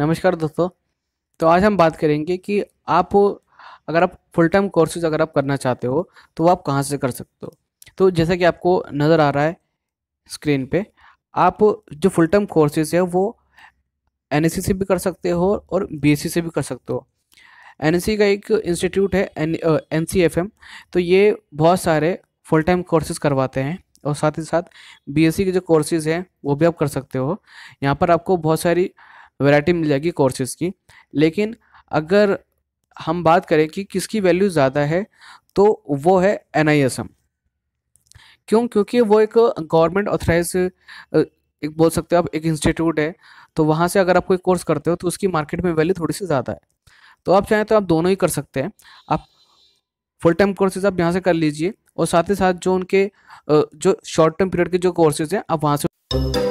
नमस्कार दोस्तों तो आज हम बात करेंगे कि आप अगर आप फुल टाइम कोर्सेज अगर आप करना चाहते हो तो आप कहाँ से कर सकते हो तो जैसा कि आपको नज़र आ रहा है स्क्रीन पे आप जो फुल टाइम कोर्सेज है वो एन e से भी कर सकते हो और बी e से भी कर सकते हो एन e का एक इंस्टीट्यूट है एन एन तो ये बहुत सारे फुल टाइम कोर्सेज करवाते हैं और साथ ही साथ बी के जो कोर्सेज हैं वो भी आप कर सकते हो यहाँ पर आपको बहुत सारी वैरायटी मिल जाएगी कोर्सेज की लेकिन अगर हम बात करें कि किसकी वैल्यू ज़्यादा है तो वो है एन क्यों क्योंकि वो एक गवर्नमेंट ऑथराइज एक बोल सकते हो आप एक इंस्टीट्यूट है तो वहाँ से अगर आप कोई कोर्स करते हो तो उसकी मार्केट में वैल्यू थोड़ी सी ज़्यादा है तो आप चाहें तो आप दोनों ही कर सकते हैं आप फुल टाइम कोर्सेज आप यहाँ से कर लीजिए और साथ ही साथ जो उनके जो शॉर्ट टर्म पीरियड के जो कोर्सेज हैं आप वहाँ से